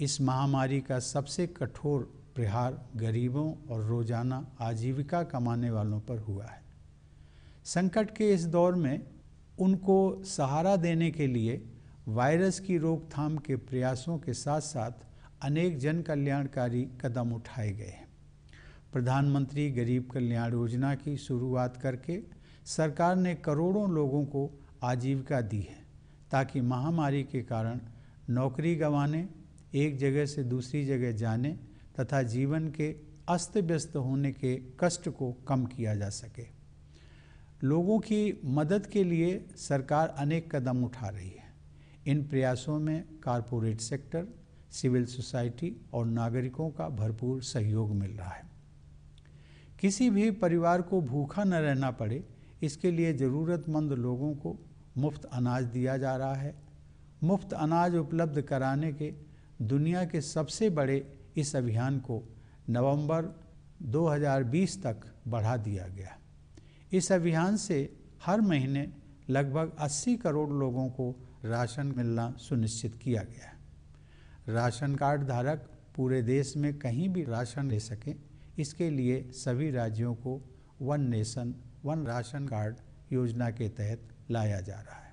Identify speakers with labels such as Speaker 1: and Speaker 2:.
Speaker 1: इस महामारी का सबसे कठोर प्रहार गरीबों और रोजाना आजीविका कमाने वालों पर हुआ है संकट के इस दौर में उनको सहारा देने के लिए वायरस की रोकथाम के प्रयासों के साथ साथ अनेक जन कल्याणकारी कदम उठाए गए हैं प्रधानमंत्री गरीब कल्याण योजना की शुरुआत करके सरकार ने करोड़ों लोगों को आजीविका दी है ताकि महामारी के कारण नौकरी गंवाने एक जगह से दूसरी जगह जाने तथा जीवन के अस्त व्यस्त होने के कष्ट को कम किया जा सके लोगों की मदद के लिए सरकार अनेक कदम उठा रही है इन प्रयासों में कॉरपोरेट सेक्टर सिविल सोसाइटी और नागरिकों का भरपूर सहयोग मिल रहा है किसी भी परिवार को भूखा न रहना पड़े इसके लिए ज़रूरतमंद लोगों को मुफ्त अनाज दिया जा रहा है मुफ्त अनाज उपलब्ध कराने के दुनिया के सबसे बड़े इस अभियान को नवंबर 2020 तक बढ़ा दिया गया इस अभियान से हर महीने लगभग 80 करोड़ लोगों को राशन मिलना सुनिश्चित किया गया राशन कार्ड धारक पूरे देश में कहीं भी राशन ले सकें इसके लिए सभी राज्यों को one nation one ration card योजना के तहत लाया जा रहा है